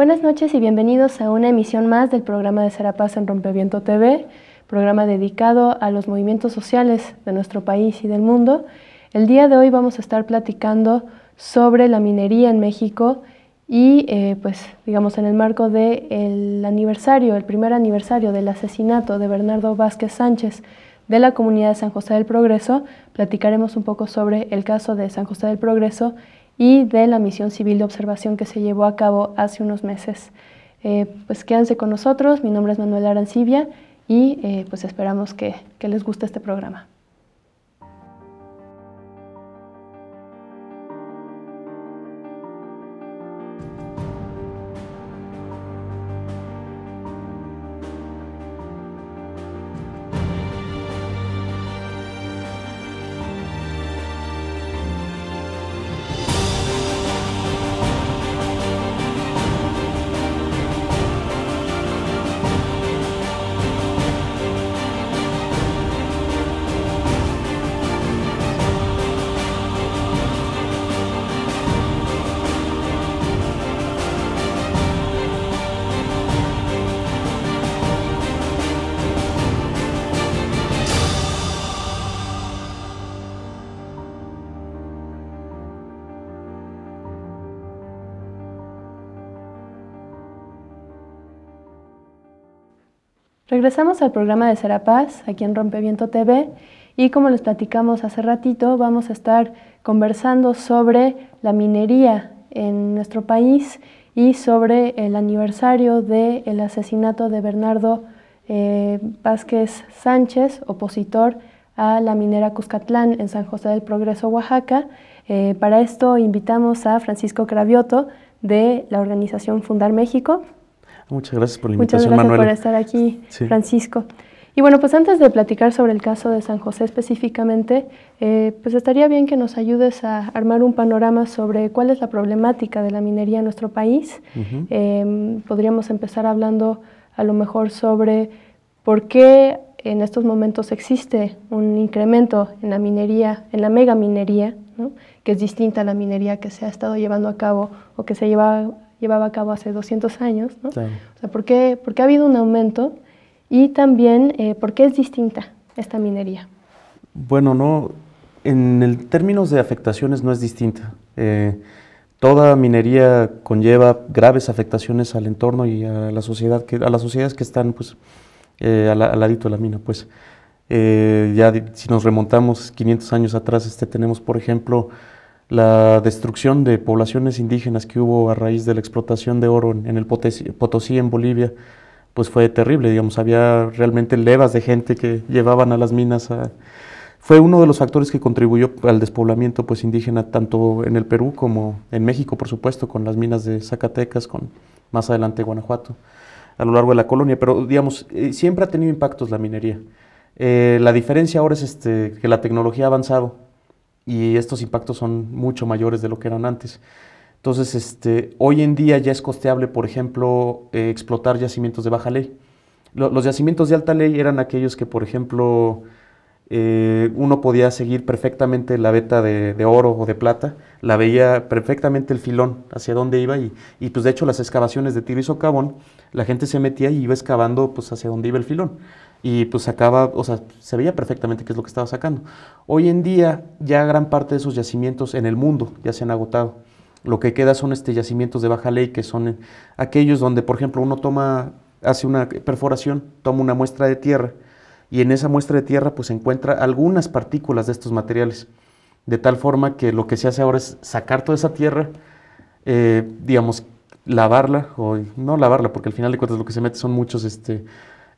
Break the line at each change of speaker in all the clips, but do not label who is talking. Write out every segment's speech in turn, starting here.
Buenas noches y bienvenidos a una emisión más del programa de Serapaz en Rompeviento TV, programa dedicado a los movimientos sociales de nuestro país y del mundo. El día de hoy vamos a estar platicando sobre la minería en México y, eh, pues, digamos, en el marco del aniversario, el primer aniversario del asesinato de Bernardo Vázquez Sánchez de la comunidad de San José del Progreso, platicaremos un poco sobre el caso de San José del Progreso y de la misión civil de observación que se llevó a cabo hace unos meses. Eh, pues quédense con nosotros, mi nombre es Manuel Arancibia y eh, pues esperamos que, que les guste este programa. Regresamos al programa de Serapaz, aquí en Rompeviento TV, y como les platicamos hace ratito, vamos a estar conversando sobre la minería en nuestro país y sobre el aniversario del asesinato de Bernardo eh, Vázquez Sánchez, opositor a la minera Cuscatlán en San José del Progreso, Oaxaca. Eh, para esto invitamos a Francisco Cravioto de la organización Fundar México,
Muchas gracias por la invitación, Muchas gracias por estar
aquí, Francisco. Y bueno, pues antes de platicar sobre el caso de San José específicamente, eh, pues estaría bien que nos ayudes a armar un panorama sobre cuál es la problemática de la minería en nuestro país. Eh, podríamos empezar hablando a lo mejor sobre por qué en estos momentos existe un incremento en la minería, en la megaminería, ¿no? que es distinta a la minería que se ha estado llevando a cabo o que se lleva llevaba a cabo hace 200 años, ¿no? O sea, ¿por qué, ¿por qué, ha habido un aumento? Y también, eh, ¿por qué es distinta esta minería?
Bueno, no, en el términos de afectaciones no es distinta. Eh, toda minería conlleva graves afectaciones al entorno y a la sociedad, que, a las sociedades que están, pues, eh, al, al, ladito de la mina, pues. Eh, ya si nos remontamos 500 años atrás, este, tenemos, por ejemplo, la destrucción de poblaciones indígenas que hubo a raíz de la explotación de oro en, el Potosí, en Bolivia, pues fue terrible, digamos, había realmente levas de gente que llevaban a las minas Fue uno de los factores que contribuyó al despoblamiento pues, indígena tanto en el Perú como en México, por supuesto, con las minas de Zacatecas, con más adelante Guanajuato, a lo largo de la colonia. Pero, digamos, eh, siempre ha tenido impactos la minería. Eh, la diferencia ahora es este, que la tecnología ha avanzado y estos impactos son mucho mayores de lo que eran antes. Entonces, este, hoy en día ya es costeable, por ejemplo, eh, explotar yacimientos de baja ley. los yacimientos de alta ley eran aquellos que, por ejemplo, eh, uno podía seguir perfectamente la veta de, oro o de plata, la veía perfectamente el filón hacia dónde iba y, y, pues de hecho las excavaciones de tiro y socavón, la gente se metía y iba excavando pues hacia dónde iba el filón y pues acaba o sea, se veía perfectamente qué es lo que estaba sacando. Hoy en día ya gran parte de esos yacimientos en el mundo ya se han agotado. Lo que queda son este yacimientos de baja ley, que son eh, aquellos donde, por ejemplo, uno toma, hace una perforación, toma una muestra de tierra y en esa muestra de tierra pues encuentra algunas partículas de estos materiales. De tal forma que lo que se hace ahora es sacar toda esa tierra, eh, digamos, lavarla, o no lavarla, porque al final de cuentas lo que se mete son muchos este,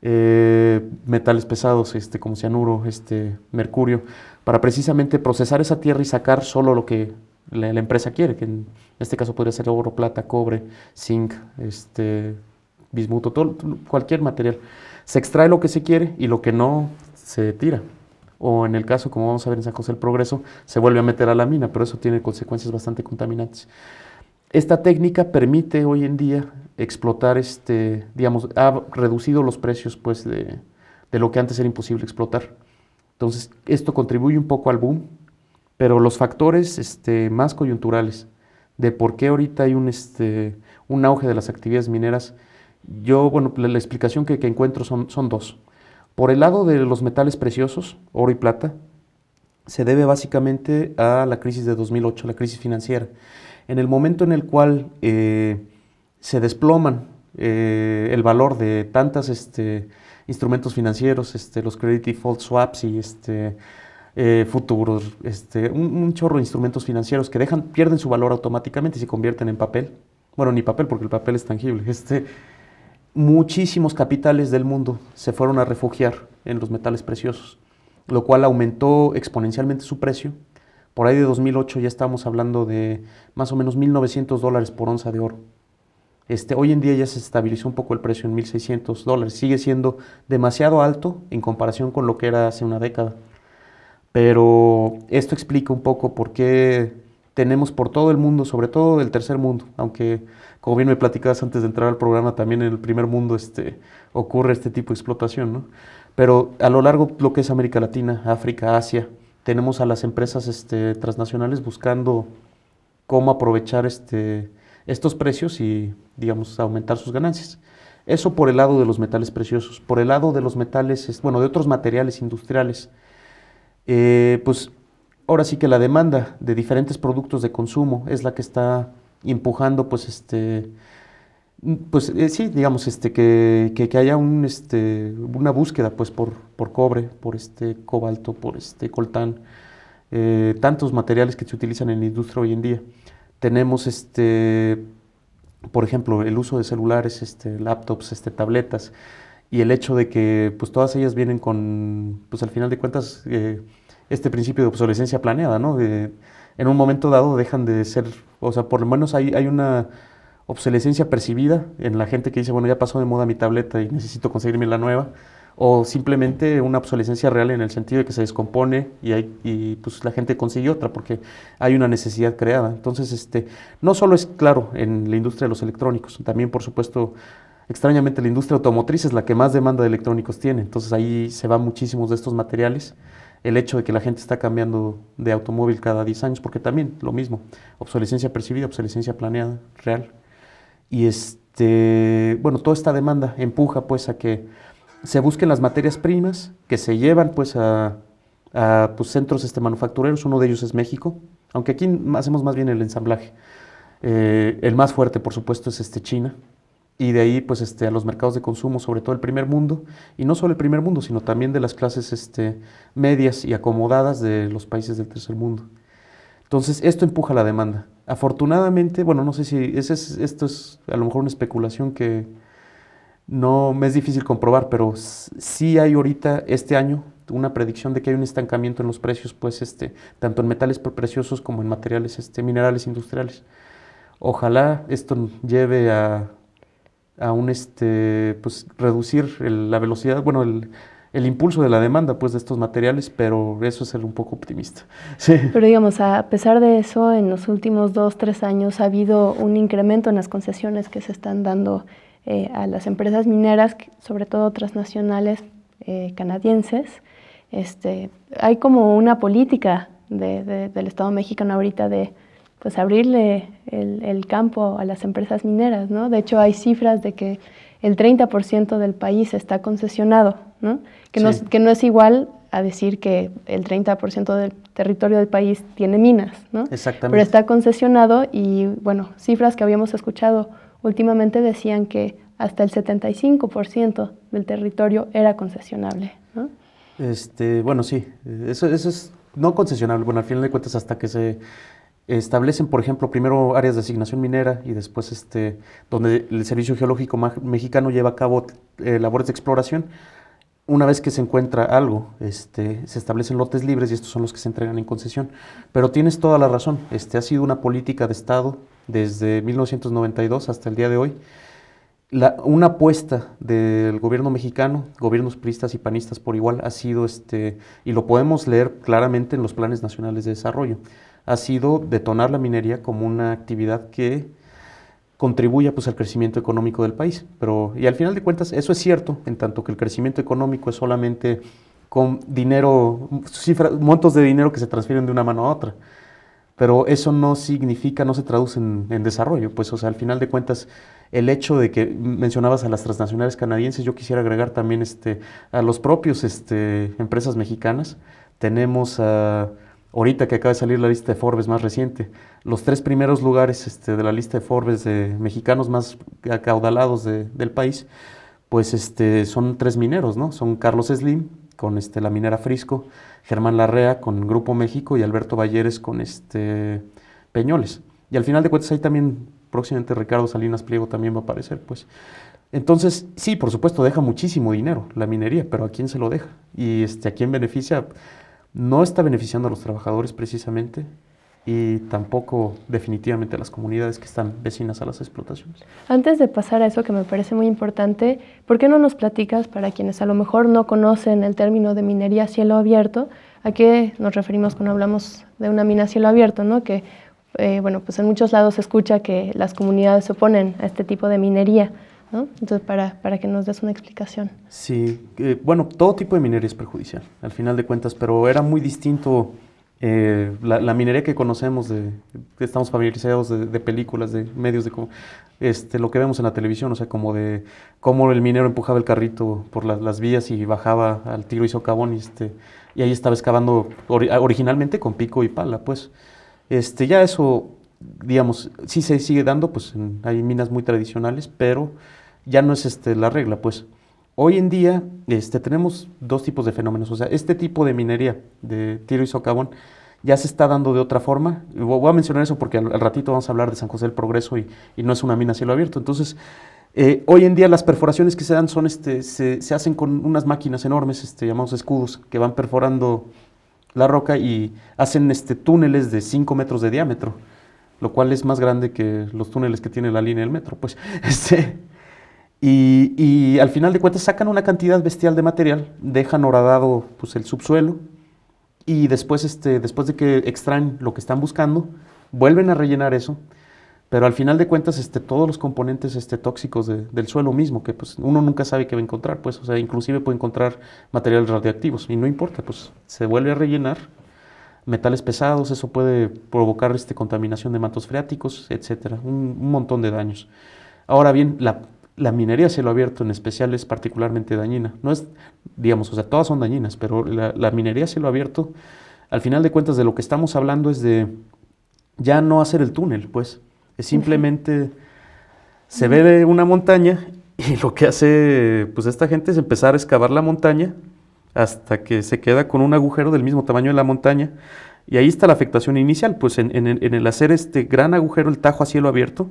eh, metales pesados, este, como cianuro, este, mercurio, para precisamente procesar esa tierra y sacar solo lo que la, empresa quiere, que en este caso podría ser oro, plata, cobre, zinc, este, bismuto, todo, cualquier material. Se extrae lo que se quiere y lo que no se tira. O en el caso, como vamos a ver en San José del Progreso, se vuelve a meter a la mina, pero eso tiene consecuencias bastante contaminantes. Esta técnica permite hoy en día explotar, este, digamos, ha reducido los precios pues, de, lo que antes era imposible explotar. Entonces, esto contribuye un poco al boom, pero los factores este, más coyunturales de por qué ahorita hay un, este, un auge de las actividades mineras, yo, bueno, la, explicación que, encuentro son, son dos. Por el lado de los metales preciosos, oro y plata, se debe básicamente a la crisis de 2008, la crisis financiera. En el momento en el cual eh, se desploman eh, el valor de tantos este, instrumentos financieros, este, los credit default swaps y este, eh, futuros, este, un, chorro de instrumentos financieros que dejan, pierden su valor automáticamente y se convierten en papel. Bueno, ni papel porque el papel es tangible. Este, muchísimos capitales del mundo se fueron a refugiar en los metales preciosos, lo cual aumentó exponencialmente su precio. Por ahí de 2008 ya estamos hablando de más o menos 1.900 dólares por onza de oro. Este, hoy en día ya se estabilizó un poco el precio en 1.600 dólares. Sigue siendo demasiado alto en comparación con lo que era hace una década. Pero esto explica un poco por qué tenemos por todo el mundo, sobre todo el tercer mundo, aunque como bien me platicabas antes de entrar al programa, también en el primer mundo este, ocurre este tipo de explotación, Pero a lo largo lo que es América Latina, África, Asia, tenemos a las empresas este, transnacionales buscando cómo aprovechar este, estos precios y, digamos, aumentar sus ganancias. Eso por el lado de los metales preciosos. Por el lado de los metales, bueno, de otros materiales industriales, eh, pues ahora sí que la demanda de diferentes productos de consumo es la que está empujando, pues, este, pues eh, sí, digamos, este, que, haya un, este, una búsqueda, pues, por, por cobre, por este cobalto, por este coltán, eh, tantos materiales que se utilizan en la industria hoy en día. Tenemos, este, por ejemplo, el uso de celulares, este, laptops, este, tabletas, y el hecho de que pues, todas ellas vienen con, pues al final de cuentas, eh, este principio de obsolescencia planeada, ¿no? De, en un momento dado dejan de ser, o sea, por lo menos hay, hay una obsolescencia percibida en la gente que dice, bueno, ya pasó de moda mi tableta y necesito conseguirme la nueva o simplemente una obsolescencia real en el sentido de que se descompone y, hay, pues la gente consigue otra porque hay una necesidad creada. Entonces, este, no solo es claro en la industria de los electrónicos, también por supuesto, extrañamente la industria automotriz es la que más demanda de electrónicos tiene, entonces ahí se van muchísimos de estos materiales. El hecho de que la gente está cambiando de automóvil cada 10 años, porque también lo mismo, obsolescencia percibida, obsolescencia planeada, real. Y este, bueno, toda esta demanda empuja pues a que se busquen las materias primas que se llevan pues a, pues, centros este, manufactureros, uno de ellos es México, aunque aquí hacemos más bien el ensamblaje. Eh, el más fuerte, por supuesto, es este China, y de ahí pues este, a los mercados de consumo, sobre todo el primer mundo, y no solo el primer mundo, sino también de las clases este, medias y acomodadas de los países del tercer mundo. Entonces, esto empuja la demanda. Afortunadamente, bueno, no sé si esto es a lo mejor una especulación que, no, me es difícil comprobar, pero sí hay ahorita, este año, una predicción de que hay un estancamiento en los precios, pues, este, tanto en metales preciosos como en materiales este, minerales industriales. Ojalá esto lleve a, un, este, pues, reducir la velocidad, bueno, el, impulso de la demanda pues de estos materiales, pero eso es ser un poco optimista.
Pero digamos, a pesar de eso, en los últimos dos, tres años ha habido un incremento en las concesiones que se están dando eh, a las empresas mineras, sobre todo transnacionales eh, canadienses. Este, hay como una política del Estado mexicano ahorita de pues abrirle el, campo a las empresas mineras, ¿no? De hecho, hay cifras de que el 30% del país está concesionado, Que, no, es igual a decir que el 30% del territorio del país tiene minas, ¿no? Exactamente. Pero está concesionado y, bueno, cifras que habíamos escuchado últimamente decían que hasta el 75% del territorio era concesionable.
Este, bueno, sí, eso, es no concesionable, bueno, al final de cuentas hasta que se establecen, por ejemplo, primero áreas de asignación minera y después este, donde el Servicio Geológico Mexicano lleva a cabo eh, labores de exploración. Una vez que se encuentra algo, este, se establecen lotes libres y estos son los que se entregan en concesión. Pero tienes toda la razón, este, ha sido una política de Estado desde 1992 hasta el día de hoy, una apuesta del gobierno mexicano, gobiernos priistas y panistas por igual, ha sido, este, y lo podemos leer claramente en los planes nacionales de desarrollo, ha sido detonar la minería como una actividad que contribuya pues, al crecimiento económico del país. Pero, y al final de cuentas, eso es cierto, en tanto que el crecimiento económico es solamente con dinero, montos de dinero que se transfieren de una mano a otra pero eso no significa, no se traduce en, desarrollo. Pues, o sea, al final de cuentas, el hecho de que mencionabas a las transnacionales canadienses, yo quisiera agregar también este, a los propios este, empresas mexicanas. Tenemos a, ahorita que acaba de salir la lista de Forbes más reciente, los tres primeros lugares este, de la lista de Forbes de mexicanos más acaudalados del país, pues este, son tres mineros, ¿no? Son Carlos Slim, con este, la minera Frisco, Germán Larrea con Grupo México y Alberto Valleres con este Peñoles. Y al final de cuentas ahí también próximamente Ricardo Salinas Pliego también va a aparecer, pues. Entonces, sí, por supuesto, deja muchísimo dinero la minería, pero ¿a quién se lo deja? Y este, ¿a quién beneficia? No está beneficiando a los trabajadores precisamente, y tampoco definitivamente las comunidades que están vecinas a las explotaciones.
Antes de pasar a eso que me parece muy importante, ¿por qué no nos platicas para quienes a lo mejor no conocen el término de minería cielo abierto? ¿A qué nos referimos cuando hablamos de una mina cielo abierto? ¿no? Que eh, bueno, pues en muchos lados se escucha que las comunidades se oponen a este tipo de minería. Entonces, para, para, que nos des una explicación.
Sí, eh, bueno, todo tipo de minería es perjudicial, al final de cuentas, pero era muy distinto eh, la, minería que conocemos, de, estamos familiarizados de, películas, de medios, de este, lo que vemos en la televisión, o sea, como de cómo el minero empujaba el carrito por las vías y bajaba al tiro y socavón y, este, y ahí estaba excavando originalmente con pico y pala, pues. Este, ya eso, digamos, sí se sigue dando, pues hay minas muy tradicionales, pero ya no es este, la regla, pues. Hoy en día este, tenemos dos tipos de fenómenos. O sea, este tipo de minería de tiro y socavón ya se está dando de otra forma. voy a mencionar eso porque al, ratito vamos a hablar de San José del Progreso y, no es una mina a cielo abierto. Entonces, eh, hoy en día las perforaciones que se dan son, este, se, hacen con unas máquinas enormes, este, llamados escudos, que van perforando la roca y hacen este, túneles de 5 metros de diámetro, lo cual es más grande que los túneles que tiene la línea del metro. Pues, este, y, al final de cuentas sacan una cantidad bestial de material, dejan horadado pues, el subsuelo y después, este, después de que extraen lo que están buscando, vuelven a rellenar eso. Pero al final de cuentas, este, todos los componentes este, tóxicos del suelo mismo, que pues, uno nunca sabe qué va a encontrar, pues, o sea, inclusive puede encontrar materiales radioactivos y no importa, pues se vuelve a rellenar metales pesados, eso puede provocar este, contaminación de mantos freáticos, etcétera, un, un montón de daños. Ahora bien, la la minería a cielo abierto en especial es particularmente dañina. No es, digamos, o sea, todas son dañinas, pero la, minería a cielo abierto, al final de cuentas, de lo que estamos hablando es de ya no hacer el túnel, pues. Es simplemente se ve una montaña y lo que hace pues esta gente es empezar a excavar la montaña hasta que se queda con un agujero del mismo tamaño de la montaña. Y ahí está la afectación inicial, pues en el hacer este gran agujero, el tajo a cielo abierto,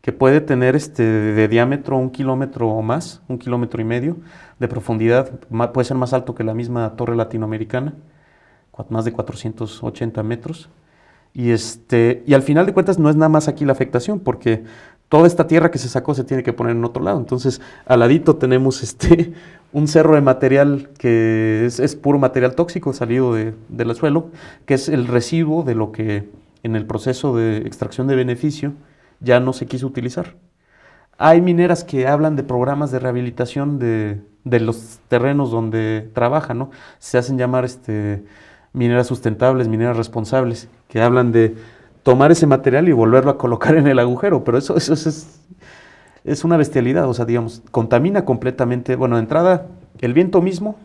que puede tener este, de diámetro un kilómetro o más, un kilómetro y medio, de profundidad, puede ser más alto que la misma torre latinoamericana, más de 480 metros. Y, este, y al final de cuentas no es nada más aquí la afectación, porque toda esta tierra que se sacó se tiene que poner en otro lado. Entonces, al ladito tenemos este, un cerro de material que es, puro material tóxico salido del suelo, que es el residuo de lo que en el proceso de extracción de beneficio ya no se quiso utilizar. Hay mineras que hablan de programas de rehabilitación de, los terrenos donde trabajan, Se hacen llamar este, mineras sustentables, mineras responsables, que hablan de tomar ese material y volverlo a colocar en el agujero, pero eso, eso, es, es una bestialidad, o sea, digamos, contamina completamente, bueno, de entrada, el viento mismo,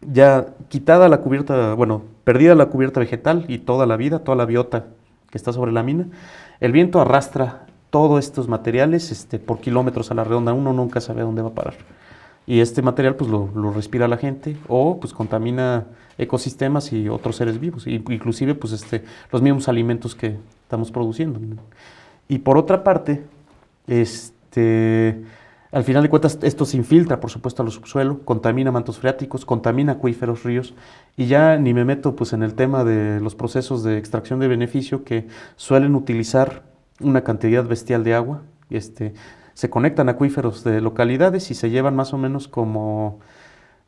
ya quitada la cubierta, bueno, perdida la cubierta vegetal y toda la vida, toda la biota que está sobre la mina, el viento arrastra todos estos materiales este, por kilómetros a la redonda, uno nunca sabe dónde va a parar. Y este material pues lo, lo respira la gente o pues contamina ecosistemas y otros seres vivos, inclusive pues este, los mismos alimentos que estamos produciendo. Y por otra parte, este, al final de cuentas, esto se infiltra, por supuesto, a los subsuelo, contamina mantos freáticos, contamina acuíferos, ríos, y ya ni me meto pues, en el tema de los procesos de extracción de beneficio que suelen utilizar una cantidad bestial de agua. Este, se conectan acuíferos de localidades y se llevan más o menos como,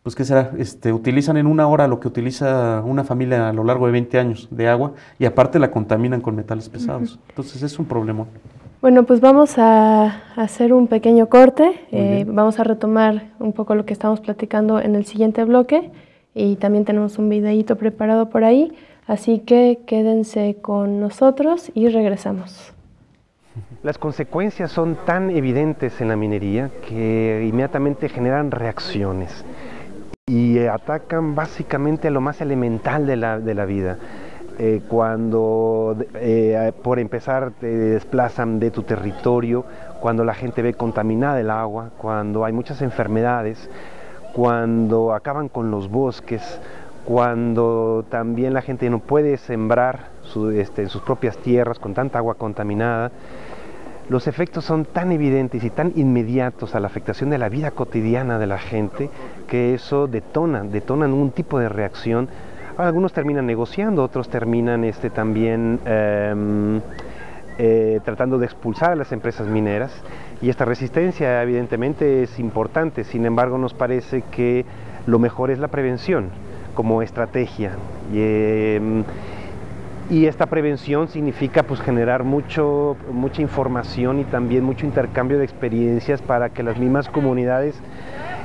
pues qué será, este, utilizan en una hora lo que utiliza una familia a lo largo de 20 años de agua y aparte la contaminan con metales pesados. Entonces es un problemón.
Bueno, pues vamos a hacer un pequeño corte, eh, vamos a retomar un poco lo que estamos platicando en el siguiente bloque y también tenemos un videíto preparado por ahí, así que quédense con nosotros y regresamos.
Las consecuencias son tan evidentes en la minería que inmediatamente generan reacciones y atacan básicamente a lo más elemental de la, de la vida. Eh, cuando eh, por empezar te desplazan de tu territorio, cuando la gente ve contaminada el agua, cuando hay muchas enfermedades, cuando acaban con los bosques, cuando también la gente no puede sembrar este, en sus propias tierras con tanta agua contaminada, los efectos son tan evidentes y tan inmediatos a la afectación de la vida cotidiana de la gente que eso detona, detonan un tipo de reacción algunos terminan negociando, otros terminan este, también em, eh, tratando de expulsar a las empresas mineras y esta resistencia evidentemente es importante, sin embargo nos parece que lo mejor es la prevención como estrategia. Em, y esta prevención significa pues, generar mucha información y también mucho intercambio de experiencias para que las mismas comunidades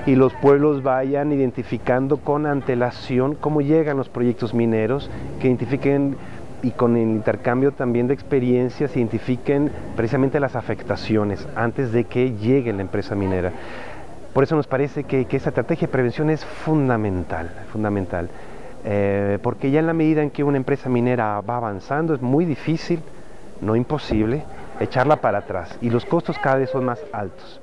y los pueblos vayan identificando con antelación cómo llegan los proyectos mineros, que identifiquen y con el intercambio también de experiencias identifiquen precisamente las afectaciones antes de que llegue la empresa minera. Por eso nos parece que, que esa estrategia de prevención es fundamental, fundamental. Eh, porque ya en la medida en que una empresa minera va avanzando es muy difícil, no imposible, echarla para atrás y los costos cada vez son más altos.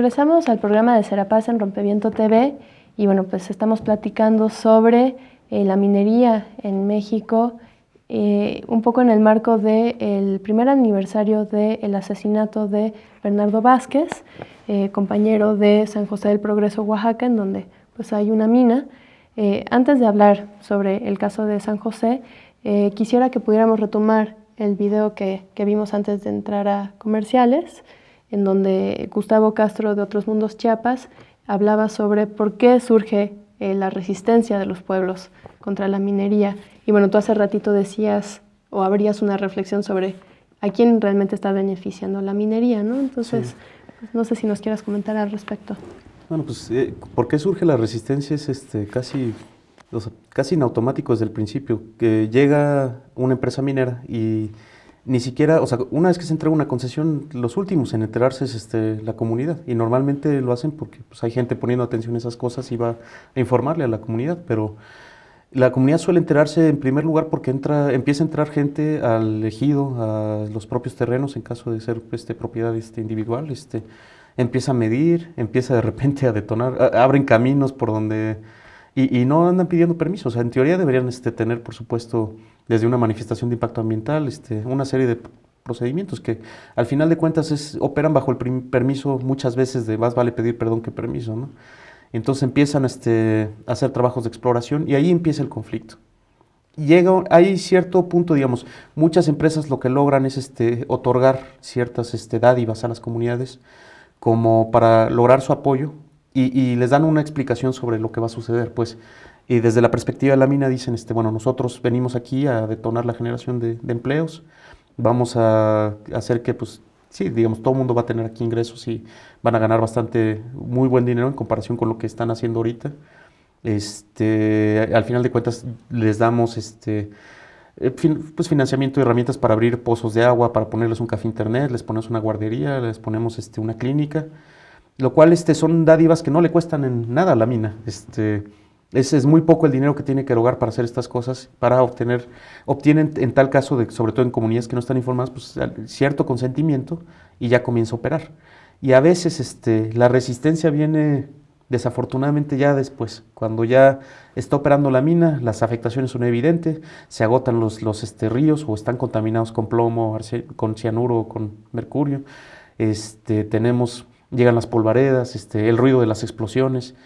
regresamos al programa de Serapaz en Rompeviento TV y bueno, pues estamos platicando sobre eh, la minería en México, eh, un poco en el marco del primer aniversario del asesinato de Bernardo Vázquez, eh, compañero de San José del Progreso, Oaxaca, en donde pues hay una mina. antes de hablar sobre el caso de San José, quisiera que pudiéramos retomar el video que, que vimos antes de entrar a comerciales en donde Gustavo Castro de Otros Mundos Chiapas hablaba sobre por qué surge eh, la resistencia de los pueblos contra la minería. Y bueno, tú hace ratito decías o habrías una reflexión sobre a quién realmente está beneficiando la minería, ¿no? Entonces, pues, no sé si nos quieras comentar al respecto.
Bueno, pues, eh, ¿por qué surge la resistencia? Es este, casi, inautomático casi desde el principio. Que llega una empresa minera y ni siquiera, o sea, una vez que se entrega una concesión, los últimos en enterarse es este, la comunidad. Y normalmente lo hacen porque pues, hay gente poniendo atención a esas cosas y va a informarle a la comunidad, pero la comunidad suele enterarse en primer lugar porque entra, empieza a entrar gente al ejido, a los propios terrenos, en caso de ser este, propiedad este, individual, este, empieza a medir, empieza de repente a detonar, abren caminos por donde... Y, no andan pidiendo permiso, o sea, en teoría deberían este, tener, por supuesto, desde una manifestación de impacto ambiental, este, una serie de procedimientos que al final de cuentas es, operan bajo el permiso muchas veces de más vale pedir perdón que permiso. Entonces empiezan este, a hacer trabajos de exploración y ahí empieza el conflicto. Llega, hay cierto punto, digamos, muchas empresas lo que logran es este, otorgar ciertas este, dádivas a las comunidades como para lograr su apoyo y, y les dan una explicación sobre lo que va a suceder. Pues y desde la perspectiva de la mina dicen, este, bueno, nosotros venimos aquí a detonar la generación de, empleos, vamos a hacer que, pues, sí, digamos, todo el mundo va a tener aquí ingresos y van a ganar bastante, muy buen dinero en comparación con lo que están haciendo ahorita. Este, al final de cuentas, les damos este, eh, pues financiamiento y herramientas para abrir pozos de agua, para ponerles un café internet, les ponemos una guardería, les ponemos este, una clínica, lo cual este, son dádivas que no le cuestan en nada a la mina. Este, es, muy poco el dinero que tiene que erogar para hacer estas cosas, para obtener, obtienen en tal caso, sobre todo en comunidades que no están informadas, pues, cierto consentimiento y ya comienza a operar. Y a veces este, la resistencia viene desafortunadamente ya después, cuando ya está operando la mina, las afectaciones son evidentes, se agotan los, los este, ríos o están contaminados con plomo, con cianuro con mercurio, este, tenemos, llegan las polvaredas, este, el ruido de las explosiones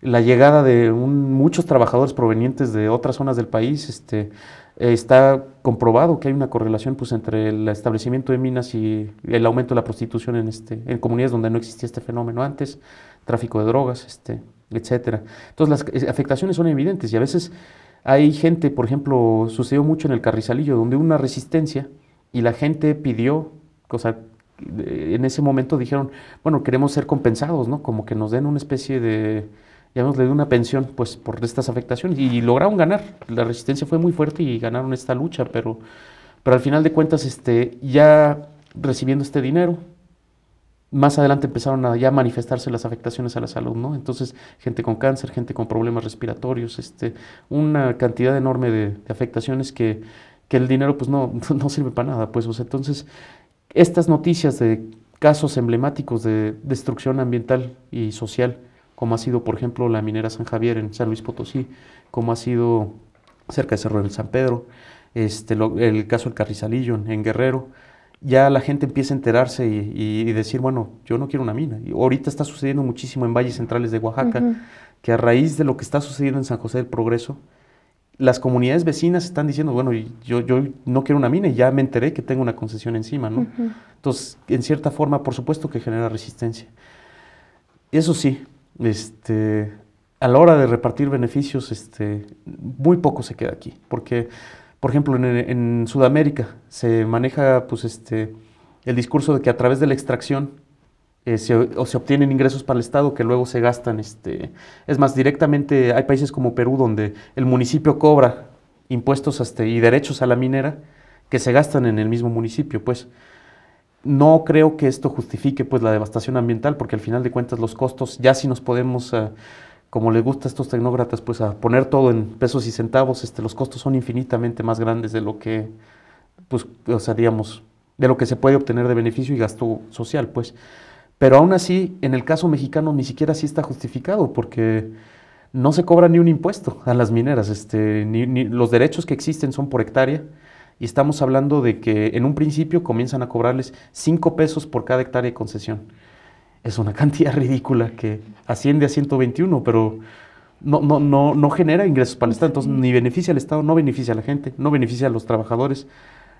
la llegada de muchos trabajadores provenientes de otras zonas del país, este, está comprobado que hay una correlación pues, entre el establecimiento de minas y el aumento de la prostitución en, este, en comunidades donde no existía este fenómeno antes, tráfico de drogas, este, etc. Entonces las eh, afectaciones son evidentes y a veces hay gente, por ejemplo, sucedió mucho en el Carrizalillo, donde hubo una resistencia y la gente pidió, o eh, en ese momento dijeron, bueno, queremos ser compensados, ¿no? Como que nos den una especie de le dio una pensión pues, por estas afectaciones y, lograron ganar. La resistencia fue muy fuerte y ganaron esta lucha, pero, pero al final de cuentas, este, ya recibiendo este dinero, más adelante empezaron a ya manifestarse las afectaciones a la salud, ¿no? Entonces, gente con cáncer, gente con problemas respiratorios, este, una cantidad enorme de, afectaciones que, que, el dinero pues no, no sirve para nada, pues, entonces, estas noticias de casos emblemáticos de destrucción ambiental y social como ha sido, por ejemplo, la minera San Javier en San Luis Potosí, como ha sido cerca de Cerro del San Pedro, este, el caso del Carrizalillo en Guerrero, ya la gente empieza a enterarse y, decir, bueno, yo no quiero una mina. Y ahorita está sucediendo muchísimo en valles centrales de Oaxaca, que a raíz de lo que está sucediendo en San José del Progreso, las comunidades vecinas están diciendo, bueno, yo, no quiero una mina y ya me enteré que tengo una concesión encima, ¿no? Entonces, en cierta forma, por supuesto que genera resistencia. Eso sí, este, a la hora de repartir beneficios, este, muy poco se queda aquí. Porque, por ejemplo, en, Sudamérica se maneja pues, este, el discurso de que a través de la extracción eh, se, o se obtienen ingresos para el Estado que luego se gastan. Este, es más, directamente hay países como Perú donde el municipio cobra impuestos este, y derechos a la minera que se gastan en el mismo municipio, pues no creo que esto justifique pues la devastación ambiental, porque al final de cuentas los costos, ya si nos podemos, eh, como les gusta a estos tecnócratas, pues a poner todo en pesos y centavos, este, los costos son infinitamente más grandes de lo que, pues, de lo que se puede obtener de beneficio y gasto social, pues. Pero aún así, en el caso mexicano ni siquiera sí está justificado, porque no se cobra ni un impuesto a las mineras, este, ni los derechos que existen son por hectárea y estamos hablando de que en un principio comienzan a cobrarles 5 pesos por cada hectárea de concesión. Es una cantidad ridícula que asciende a 121, pero no, no, no, no genera ingresos para el Estado, entonces ni beneficia al Estado, no beneficia a la gente, no beneficia a los trabajadores.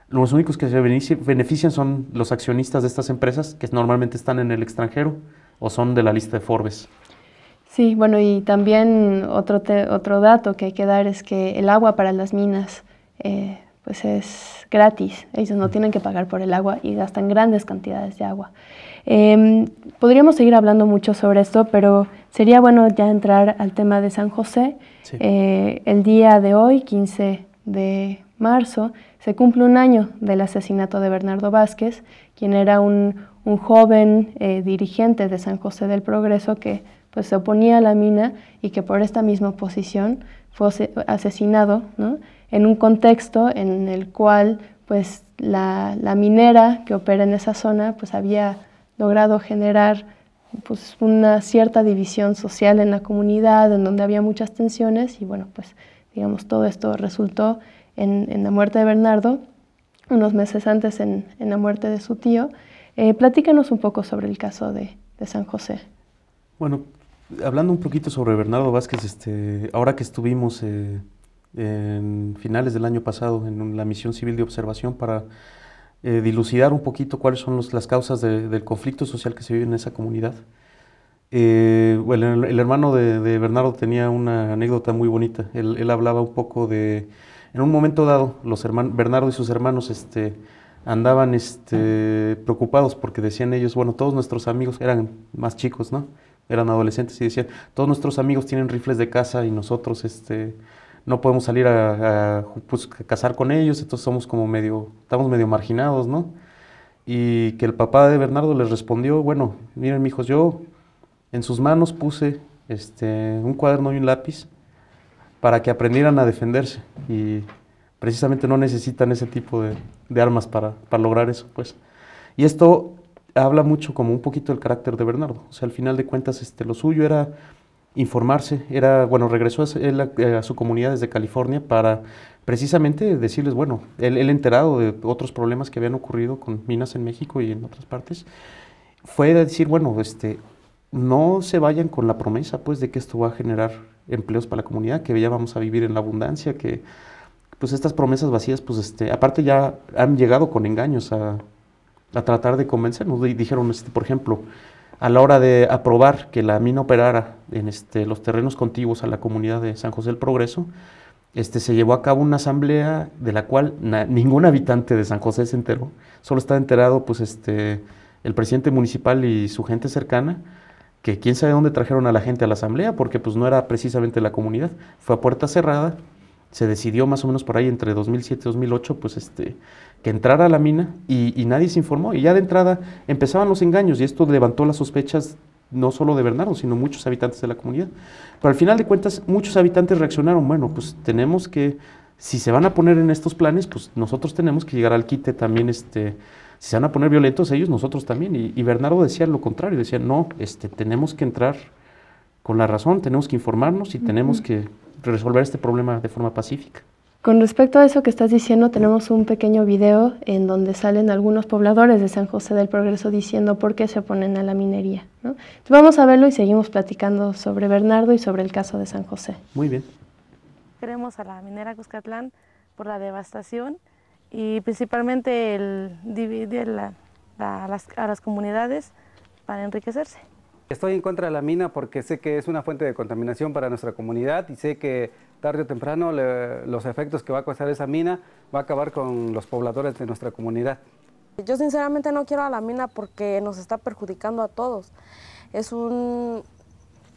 Los únicos que se benefician son los accionistas de estas empresas que normalmente están en el extranjero o son de la lista de Forbes.
Sí, bueno, y también otro, otro dato que hay que dar es que el agua para las minas eh, pues es gratis. Ellos no tienen que pagar por el agua y gastan grandes cantidades de agua. Em, podríamos seguir hablando mucho sobre esto, pero sería bueno ya entrar al tema de San José. Eh, el día de hoy, 15 de marzo, se cumple un año del asesinato de Bernardo Vázquez, quien era un, joven eh, dirigente de San José del Progreso que pues, se oponía a la mina y que por esta misma oposición fue asesinado. ¿no? en un contexto en el cual pues, la, minera que opera en esa zona pues, había logrado generar pues, una cierta división social en la comunidad, en donde había muchas tensiones y bueno, pues digamos, todo esto resultó en, la muerte de Bernardo, unos meses antes en, la muerte de su tío. Eh, platícanos un poco sobre el caso de, San José.
Bueno, hablando un poquito sobre Bernardo Vázquez, este, ahora que estuvimos eh, en finales del año pasado en la misión civil de observación para eh, dilucidar un poquito cuáles son las causas del conflicto social que se vive en esa comunidad. Eh, bueno, el, hermano de, Bernardo tenía una anécdota muy bonita. Él, hablaba un poco de, en un momento dado, los hermanos, Bernardo y sus hermanos este, andaban este, preocupados porque decían ellos, bueno, todos nuestros amigos eran más chicos, ¿no? Eran adolescentes y decían, todos nuestros amigos tienen rifles de casa y nosotros, este, no podemos salir a, pues, casar con ellos, entonces somos como medio, estamos medio marginados, ¿no? Y que el papá de Bernardo les respondió, bueno, miren, hijos, yo en sus manos puse este, un cuaderno y un lápiz para que aprendieran a defenderse y precisamente no necesitan ese tipo de, armas para, lograr eso, pues. Y esto habla mucho como un poquito del carácter de Bernardo, o sea, al final de cuentas este, lo suyo era informarse. Era, bueno, regresó a, su comunidad desde California para precisamente decirles, bueno, él, enterado de otros problemas que habían ocurrido con minas en México y en otras partes, fue decir, bueno, este, no se vayan con la promesa, pues, de que esto va a generar empleos para la comunidad, que ya vamos a vivir en la abundancia, que, pues, estas promesas vacías, pues, este, aparte ya han llegado con engaños a, tratar de convencernos. y Dijeron, este, por ejemplo, a la hora de aprobar que la mina operara en este, los terrenos contiguos a la comunidad de San José del Progreso, este, se llevó a cabo una asamblea de la cual ningún habitante de San José se enteró, solo está enterado pues, este, el presidente municipal y su gente cercana, que quién sabe dónde trajeron a la gente a la asamblea, porque pues, no era precisamente la comunidad, fue a puerta cerrada se decidió más o menos por ahí entre 2007 y 2008, pues este, que entrara a la mina y, nadie se informó. Y ya de entrada empezaban los engaños y esto levantó las sospechas no solo de Bernardo, sino muchos habitantes de la comunidad. Pero al final de cuentas, muchos habitantes reaccionaron, bueno, pues tenemos que, si se van a poner en estos planes, pues nosotros tenemos que llegar al quite también, este, si se van a poner violentos ellos, nosotros también. Y, y Bernardo decía lo contrario, decía, no, este, tenemos que entrar con la razón, tenemos que informarnos y tenemos que resolver este problema de forma pacífica.
Con respecto a eso que estás diciendo, tenemos un pequeño video en donde salen algunos pobladores de San José del Progreso diciendo por qué se oponen a la minería. vamos a verlo y seguimos platicando sobre Bernardo y sobre el caso de San José. Muy bien.
Queremos a la minera Cuscatlán por la devastación y principalmente el dividir a las comunidades para enriquecerse.
Estoy en contra de la mina porque sé que es una fuente de contaminación para nuestra comunidad y sé que tarde o temprano los efectos que va a causar esa mina va a acabar con los pobladores de nuestra comunidad.
Yo sinceramente no quiero a la mina porque nos está perjudicando a todos. Es un,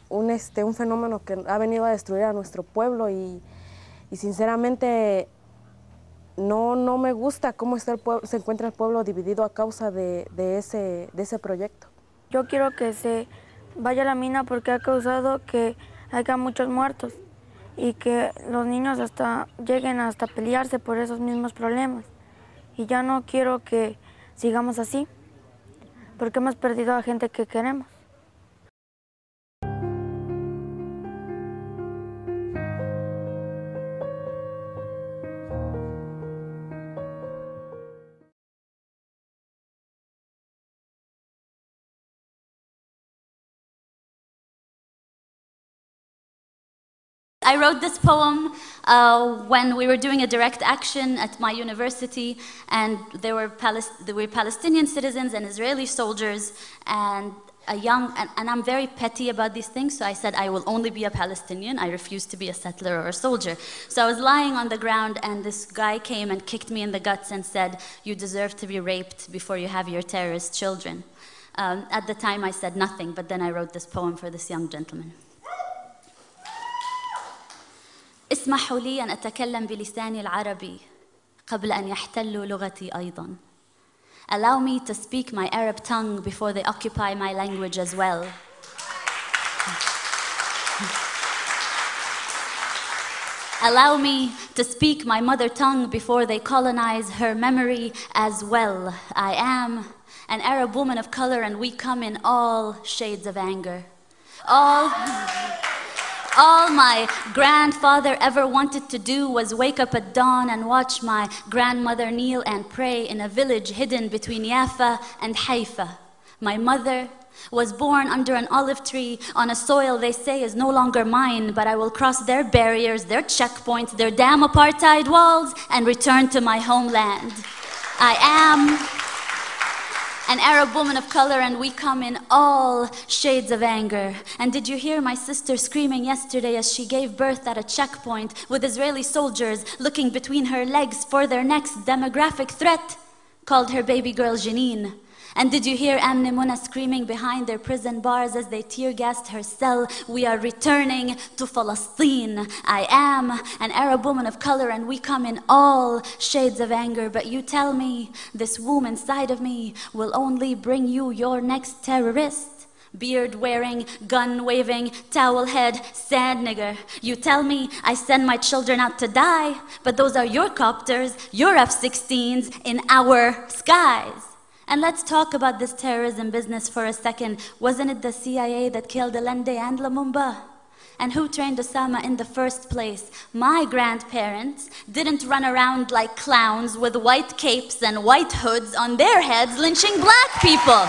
un, este, un fenómeno que ha venido a destruir a nuestro pueblo y, sinceramente no, no me gusta cómo está se encuentra el pueblo dividido a causa de, de, ese, de ese proyecto. Yo quiero que se vaya a la mina porque ha causado que haya muchos muertos y que los niños hasta lleguen hasta pelearse por esos mismos problemas. Y ya no quiero que sigamos así, porque hemos perdido a gente que queremos.
I wrote this poem uh, when we were doing a direct action at my university, and there were, there were Palestinian citizens and Israeli soldiers, and a young, and, and, I'm very petty about these things, so I said I will only be a Palestinian. I refuse to be a settler or a soldier. So I was lying on the ground, and this guy came and kicked me in the guts and said, You deserve to be raped before you have your terrorist children. Um, at the time, I said nothing, but then I wrote this poem for this young gentleman. اسمحوا لي أن أتكلم بلساني العربي قبل أن يحتلوا لغتي أيضاً. Allow me to speak my Arab tongue before they occupy my language as well. Allow me to speak my mother tongue before they colonize her memory as well. I am an Arab woman of color and we come in all shades of anger. All. All my grandfather ever wanted to do was wake up at dawn and watch my grandmother kneel and pray in a village hidden between Jaffa and Haifa. My mother was born under an olive tree on a soil they say is no longer mine, but I will cross their barriers, their checkpoints, their damn apartheid walls, and return to my homeland. I am an Arab woman of color, and we come in all shades of anger. And did you hear my sister screaming yesterday as she gave birth at a checkpoint with Israeli soldiers looking between her legs for their next demographic threat? Called her baby girl Janine. And did you hear Amne Muna screaming behind their prison bars as they tear gassed her cell? We are returning to Palestine. I am an Arab woman of color and we come in all shades of anger. But you tell me this womb inside of me will only bring you your next terrorist. Beard wearing, gun waving, towel head, sad nigger. You tell me I send my children out to die, but those are your copters, your F 16s in our skies. And let's talk about this terrorism business for a second. Wasn't it the CIA that killed Elende and Lumumba? And who trained Osama in the first place? My grandparents didn't run around like clowns with white capes and white hoods on their heads lynching black people.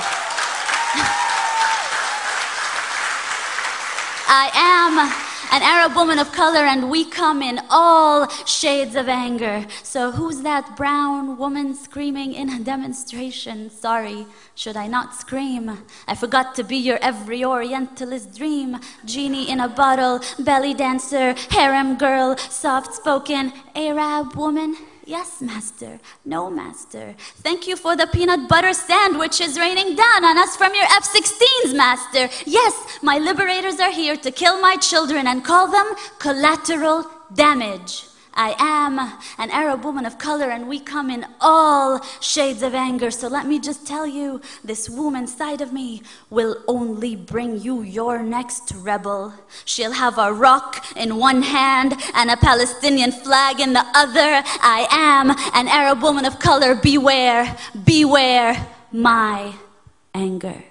I am an Arab woman of color, and we come in all shades of anger. So, who's that brown woman screaming in a demonstration? Sorry, should I not scream? I forgot to be your every Orientalist dream. Genie in a bottle, belly dancer, harem girl, soft spoken Arab woman. Yes, Master. No, Master. Thank you for the peanut butter sandwiches raining down on us from your F 16s, Master. Yes, my liberators are here to kill my children and call them collateral damage. I am an Arab woman of color and we come in all shades of anger. So let me just tell you, this woman side of me will only bring you your next rebel. She'll have a rock in one hand and a Palestinian flag in the other. I am an Arab woman of color. Beware, beware my anger.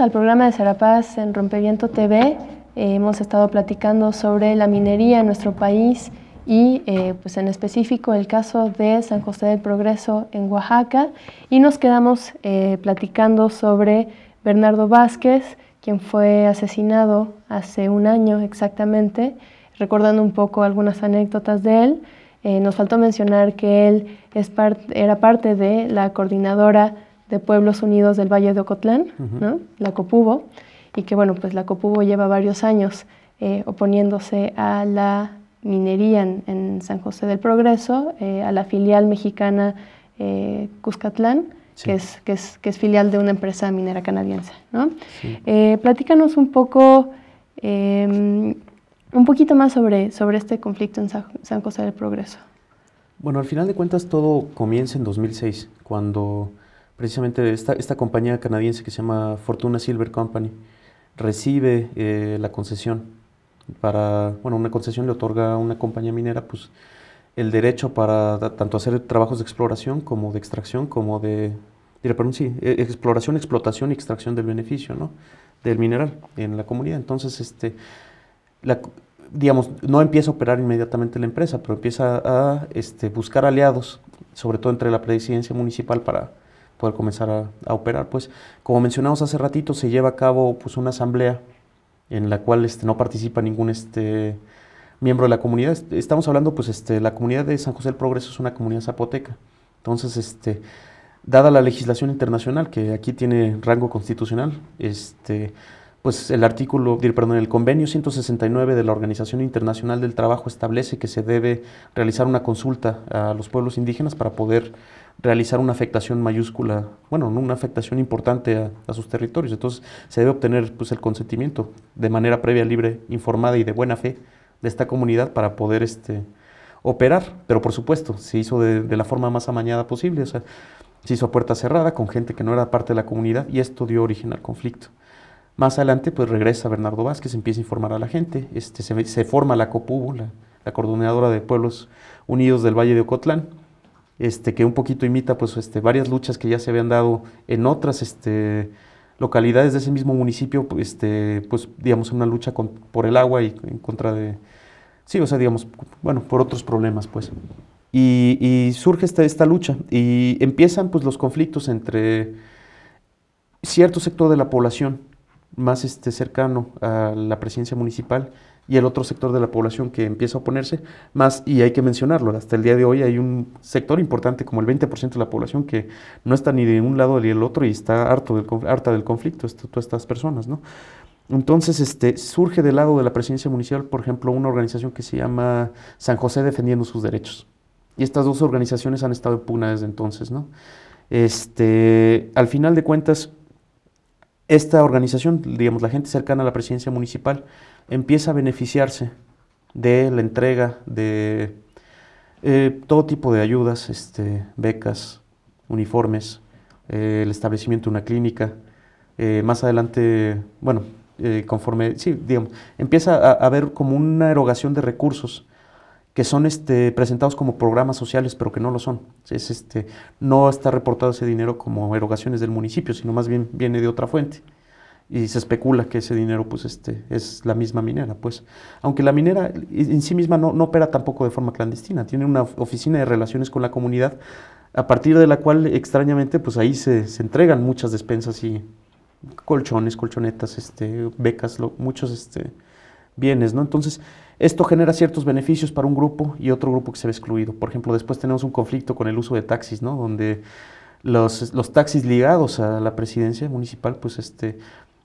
al programa de Serapaz en Rompeviento TV. Eh, hemos estado platicando sobre la minería en nuestro país y eh, pues en específico el caso de San José del Progreso en Oaxaca y nos quedamos eh, platicando sobre Bernardo Vázquez, quien fue asesinado hace un año exactamente, recordando un poco algunas anécdotas de él. nos faltó mencionar que él era parte de la coordinadora de Pueblos Unidos del Valle de Ocotlán, la Copubo, y que bueno, pues la Copubo lleva varios años eh, oponiéndose a la minería en, San José del Progreso, eh, a la filial mexicana eh, Cuscatlán, que, es, que, es, filial de una empresa minera canadiense. platícanos un poco, em, un poquito más sobre, sobre este conflicto en San José del Progreso.
Bueno, al final de cuentas todo comienza en 2006, cuando precisamente esta, esta compañía canadiense que se llama Fortuna Silver Company recibe eh, la concesión para, bueno, una concesión le otorga a una compañía minera, pues, el derecho para tanto hacer trabajos de exploración como de extracción, como de, e, exploración, explotación y extracción del beneficio, ¿no? Del mineral en la comunidad. Entonces, este, digamos, no empieza a operar inmediatamente la empresa, pero empieza a este, buscar aliados, sobre todo entre la presidencia municipal para poder comenzar a, operar. Pues, como mencionamos hace ratito, se lleva a cabo pues, una asamblea en la cual este, no participa ningún este, miembro de la comunidad. Estamos hablando, pues, este, la comunidad de San José del Progreso es una comunidad zapoteca. Entonces, este, dada la legislación internacional, que aquí tiene rango constitucional, este, pues el artículo, perdón, el convenio 169 de la Organización Internacional del Trabajo establece que se debe realizar una consulta a los pueblos indígenas para poder realizar una afectación mayúscula, bueno, una afectación importante a, sus territorios. Entonces se debe obtener pues, el consentimiento de manera previa, libre, informada y de buena fe de esta comunidad para poder este, operar. Pero por supuesto, se hizo de, de la forma más amañada posible, o sea, se hizo a puerta cerrada con gente que no era parte de la comunidad y esto dio origen al conflicto. Más adelante, pues regresa Bernardo Vázquez, empieza a informar a la gente, este, se, forma la COPUBU, la, Coordinadora de Pueblos Unidos del Valle de Ocotlán, este, que un poquito imita pues, este, varias luchas que ya se habían dado en otras este, localidades de ese mismo municipio, pues, este, pues digamos una lucha por el agua y en contra de, sí, o sea, digamos, bueno, por otros problemas, pues. Y, surge esta, esta lucha y empiezan pues los conflictos entre cierto sector de la población más este, cercano a la presidencia municipal y el otro sector de la población que empieza a oponerse, más, y hay que mencionarlo, hasta el día de hoy hay un sector importante como el 20% de la población que no está ni de un lado ni del otro y está harto del, harta del conflicto, esto, todas estas personas, ¿no? Entonces, este, surge del lado de la presidencia municipal, por ejemplo, una organización que se llama San José Defendiendo sus Derechos. Y estas dos organizaciones han estado en desde entonces, ¿no? Este, al final de cuentas, esta organización, digamos, la gente cercana a la presidencia municipal, empieza a beneficiarse de la entrega de eh, todo tipo de ayudas, este, becas, uniformes, eh, el establecimiento de una clínica. Eh, más adelante, bueno, conforme, sí, digamos, empieza a, a haber como una erogación de recursos que son este, presentados como programas sociales, pero que no lo son. Es, este, no está reportado ese dinero como erogaciones del municipio, sino más bien viene de otra fuente. Y se especula que ese dinero pues, este, es la misma minera. Pues. Aunque la minera en sí misma no, no opera tampoco de forma clandestina, tiene una oficina de relaciones con la comunidad, a partir de la cual extrañamente pues, ahí se, entregan muchas despensas y colchones, colchonetas, este, becas, muchos este, bienes. ¿no? Entonces, esto genera ciertos beneficios para un grupo y otro grupo que se ve excluido. Por ejemplo, después tenemos un conflicto con el uso de taxis, ¿no? Donde los, taxis ligados a la presidencia municipal, pues este,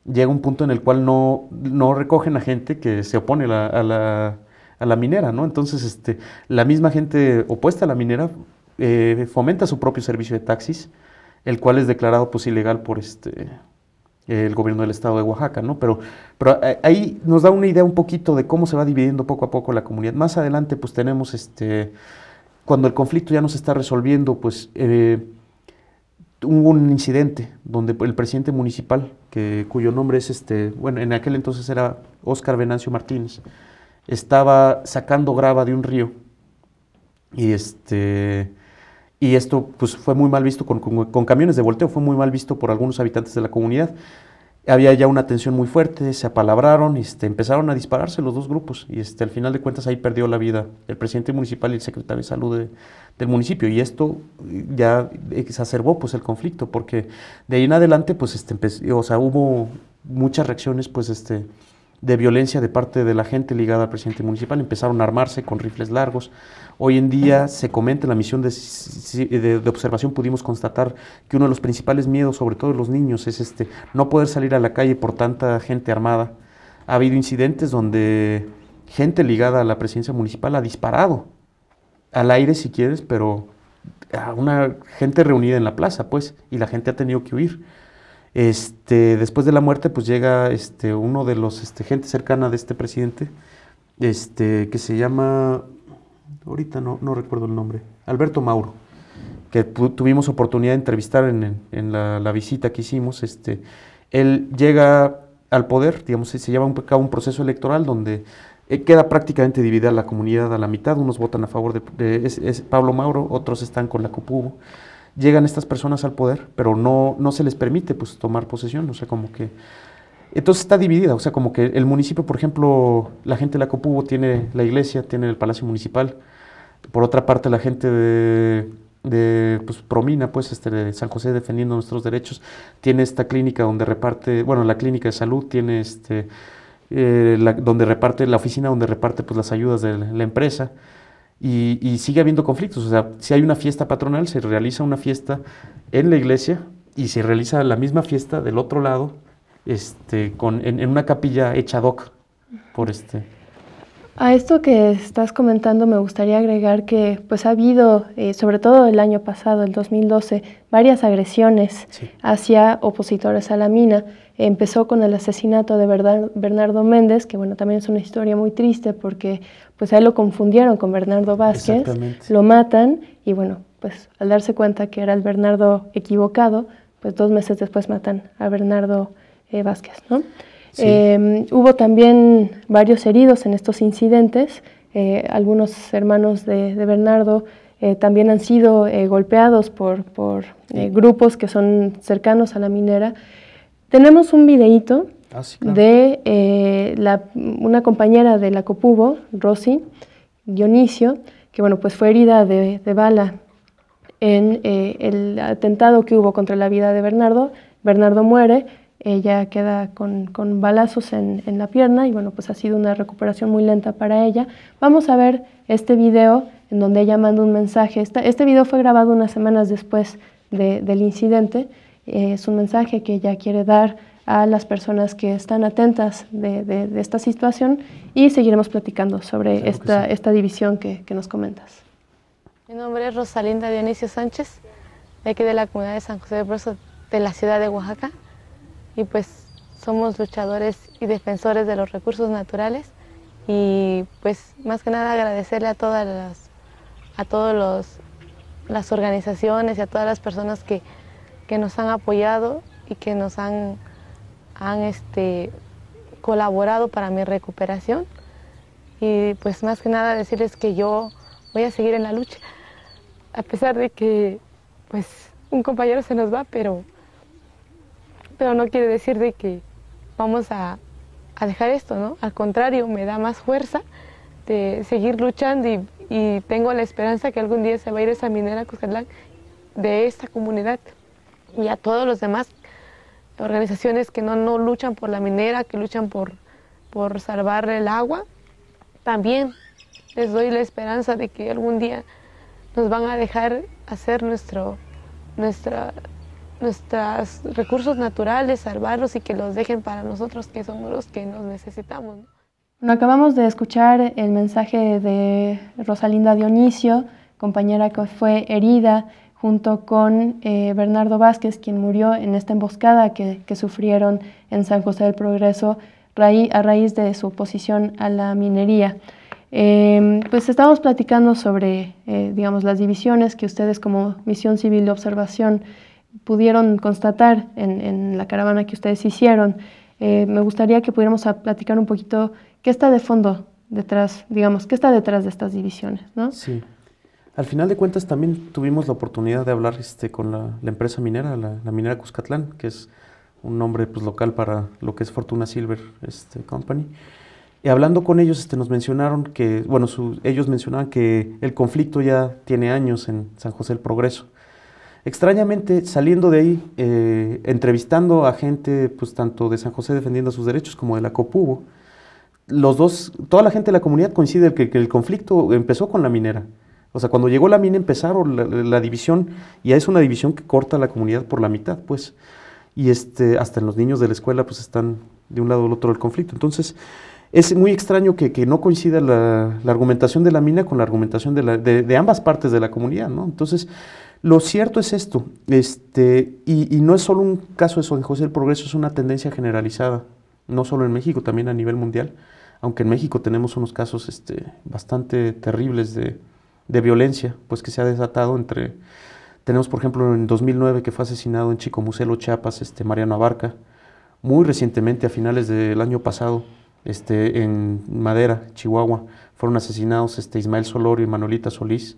llega un punto en el cual no, no recogen a gente que se opone a, la, minera, ¿no? Entonces, este, la misma gente opuesta a la minera eh, fomenta su propio servicio de taxis, el cual es declarado pues ilegal por este el gobierno del estado de Oaxaca, ¿no? Pero, pero eh, ahí nos da una idea un poquito de cómo se va dividiendo poco a poco la comunidad. Más adelante, pues tenemos este, cuando el conflicto ya no se está resolviendo, pues eh, hubo un incidente donde el presidente municipal, que, cuyo nombre es este, bueno, en aquel entonces era Óscar Venancio Martínez, estaba sacando grava de un río y este y esto pues, fue muy mal visto con, camiones de volteo, fue muy mal visto por algunos habitantes de la comunidad. Había ya una tensión muy fuerte, se apalabraron, este, empezaron a dispararse los dos grupos y este, al final de cuentas ahí perdió la vida el presidente municipal y el secretario de salud del municipio. Y esto eh, ya exacerbó pues, el conflicto porque de ahí en adelante pues, este, o sea, hubo muchas reacciones pues, este, de violencia de parte de la gente ligada al presidente municipal. Empezaron a armarse con rifles largos. Hoy en día se comenta en la misión de, observación, pudimos constatar que uno de los principales miedos, sobre todo de los niños, es este no poder salir a la calle por tanta gente armada. Ha habido incidentes donde gente ligada a la presidencia municipal ha disparado. Al aire si quieres, pero a una gente reunida en la plaza, pues, y la gente ha tenido que huir. Este, después de la muerte, pues llega este, uno de los este, gente cercana de este presidente, este, que se llama, ahorita no, recuerdo el nombre, Alberto Mauro, que tuvimos oportunidad de entrevistar en, la, visita que hicimos. Este, él llega al poder, digamos, se lleva a cabo un proceso electoral donde eh, queda prácticamente dividida la comunidad a la mitad, unos votan a favor de, Pablo Mauro, otros están con la Cupu llegan estas personas al poder, pero no, no se les permite pues, tomar posesión, o sea, como que... Entonces está dividida, o sea, como que el municipio, por ejemplo, la gente de la Copubo tiene la iglesia, tiene el Palacio Municipal, por otra parte la gente de, pues, Promina, pues, este, de San José defendiendo nuestros derechos, tiene esta clínica donde reparte, bueno, la clínica de salud tiene este... Eh, la, donde reparte la oficina donde reparte pues las ayudas de la empresa y, y, sigue habiendo conflictos. O sea, si hay una fiesta patronal, se realiza una fiesta en la iglesia y se realiza la misma fiesta del otro lado, este, con, en, en una capilla hecha doc por este
a esto que estás comentando me gustaría agregar que pues ha habido, eh, sobre todo el año pasado, el 2012, varias agresiones hacia opositores a la mina. Empezó con el asesinato de Bernardo Méndez, que bueno, también es una historia muy triste porque pues a él lo confundieron con Bernardo Vázquez, lo matan y bueno, pues al darse cuenta que era el Bernardo equivocado, pues dos meses después matan a Bernardo eh, Vázquez, ¿no? Em, hubo también varios heridos en estos incidentes. Eh, algunos hermanos de, Bernardo eh, también han sido eh, golpeados por, grupos que son cercanos a la minera. Tenemos un videíto ah, de una compañera de la Copubo, Rosy Dionisio, que bueno, pues fue herida de bala en el atentado que hubo contra la vida de Bernardo. Bernardo muere, ella queda con, balazos en, la pierna y bueno, pues ha sido una recuperación muy lenta para ella. Vamos a ver este video en donde ella manda un mensaje. este video fue grabado unas semanas después del incidente. Eh, es un mensaje que ella quiere dar a las personas que están atentas de, esta situación y seguiremos platicando sobre esta, esta división que, nos comentas.
Mi nombre es Rosalinda Dionisio Sánchez, de la comunidad de San José de Broso, de la ciudad de Oaxaca y pues somos luchadores y defensores de los recursos naturales y pues más que nada agradecerle a todas las, a todos las organizaciones y a todas las personas que, nos han apoyado y que nos han, han este, colaborado para mi recuperación y pues más que nada decirles que yo voy a seguir en la lucha a pesar de que pues un compañero se nos va pero pero no quiere decir de que vamos a, dejar esto, ¿no? Al contrario, me da más fuerza de seguir luchando y, tengo la esperanza que algún día se va a ir esa minera a Cuscatlán de esta comunidad y a todos los demás organizaciones que no, no luchan por la minera, que luchan por, por salvar el agua, también les doy la esperanza de que algún día nos van a dejar hacer nuestro, nuestra, nuestros recursos naturales, salvarlos y que los dejen para nosotros que somos los que nos necesitamos.
acabamos de escuchar el mensaje de Rosalinda Dionisio, compañera que fue herida junto con eh, Bernardo Vázquez, quien murió en esta emboscada que, sufrieron en San José del Progreso a raíz de su oposición a la minería. Eh, pues estamos platicando sobre, eh, digamos, las divisiones que ustedes como Misión Civil de Observación pudieron constatar en, en, la caravana que ustedes hicieron. Eh, me gustaría que pudiéramos platicar un poquito qué está de fondo detrás, digamos, qué está detrás de estas divisiones, ¿no?
Sí. Al final de cuentas también tuvimos la oportunidad de hablar este, con la, empresa minera, la, la, minera Cuscatlán, que es un nombre pues, local para lo que es Fortuna Silver este, Company. Y hablando con ellos, este, nos mencionaron que, bueno, su, ellos mencionaban que el conflicto ya tiene años en San José del Progreso Extrañamente, saliendo de ahí, eh, entrevistando a gente, pues tanto de San José defendiendo sus derechos como de la Copubo, los dos, toda la gente de la comunidad coincide que, que el conflicto empezó con la minera. O sea, cuando llegó la mina empezaron la, división, y es una división que corta la comunidad por la mitad, pues. Y este, hasta en los niños de la escuela, pues están de un lado al otro del conflicto. Entonces, es muy extraño que, no coincida la, argumentación de la mina con la argumentación de, de ambas partes de la comunidad, ¿no? Entonces, lo cierto es esto, este, y, no es solo un caso de San José del Progreso, es una tendencia generalizada, no solo en México, también a nivel mundial, aunque en México tenemos unos casos este, bastante terribles de, violencia, pues que se ha desatado entre, tenemos por ejemplo en 2009 que fue asesinado en Chico Muselo, Chiapas, este, Mariano Abarca, muy recientemente, a finales del año pasado, este, en Madera, Chihuahua, fueron asesinados este, Ismael Solorio y Manuelita Solís,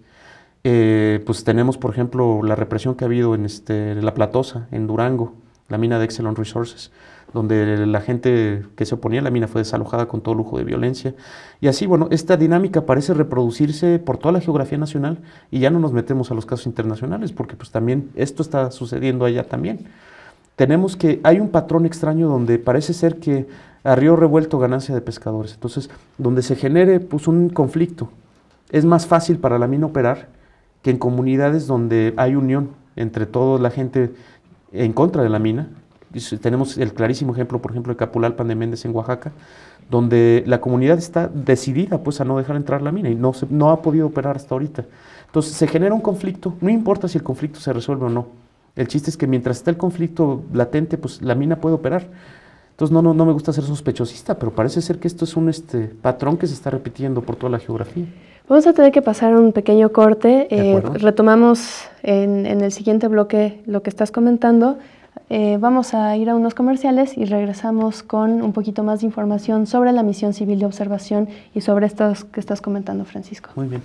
eh, pues tenemos, por ejemplo, la represión que ha habido en, este, La Platosa, en Durango, la mina de Excellent Resources, donde la gente que se oponía a la mina fue desalojada con todo lujo de violencia. Y así, bueno, esta dinámica parece reproducirse por toda la geografía nacional y ya no nos metemos a los casos internacionales, porque pues también esto está sucediendo allá también. Tenemos que, hay un patrón extraño donde parece ser que a río revuelto ganancia de pescadores. Entonces, donde se genere pues un conflicto, es más fácil para la mina operar que en comunidades donde hay unión entre toda la gente en contra de la mina, tenemos el clarísimo ejemplo, por ejemplo, de Capulalpan de Méndez en Oaxaca, donde la comunidad está decidida pues a no dejar entrar la mina y no, no ha podido operar hasta ahorita. Entonces se genera un conflicto, no importa si el conflicto se resuelve o no. El chiste es que mientras está el conflicto latente, pues la mina puede operar. Entonces no, no, no me gusta ser sospechosista, pero parece ser que esto es un este, patrón que se está repitiendo por toda la geografía.
Vamos a tener que pasar un pequeño corte. Eh, retomamos en, el siguiente bloque lo que estás comentando. Eh, vamos a ir a unos comerciales y regresamos con un poquito más de información sobre la misión civil de observación y sobre esto que estás comentando, Francisco. Muy bien.